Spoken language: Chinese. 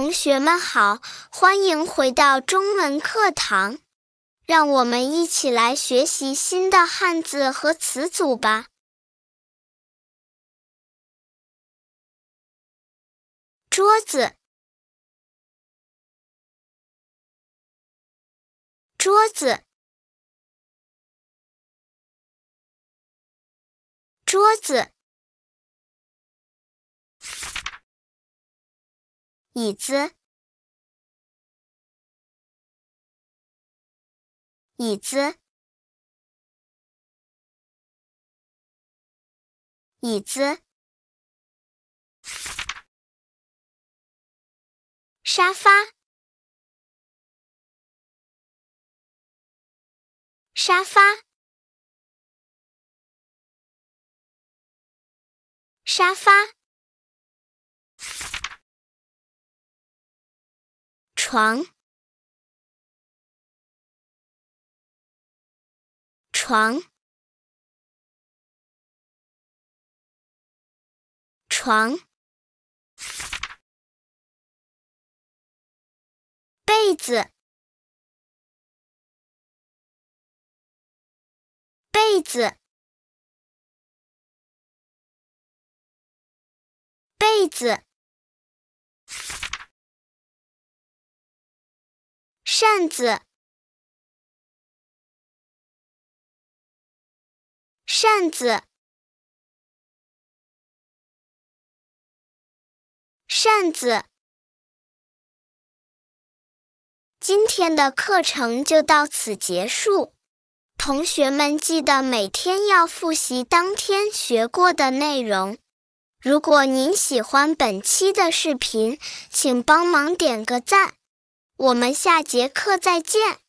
同学们好，欢迎回到中文课堂，让我们一起来学习新的汉字和词组吧。桌子，桌子，桌子。椅子，椅子，椅子，沙发，沙发，沙发。床，床，床，被子，被子，被子。扇子，扇子，扇子。今天的课程就到此结束。同学们记得每天要复习当天学过的内容。如果您喜欢本期的视频，请帮忙点个赞。我们下节课再见。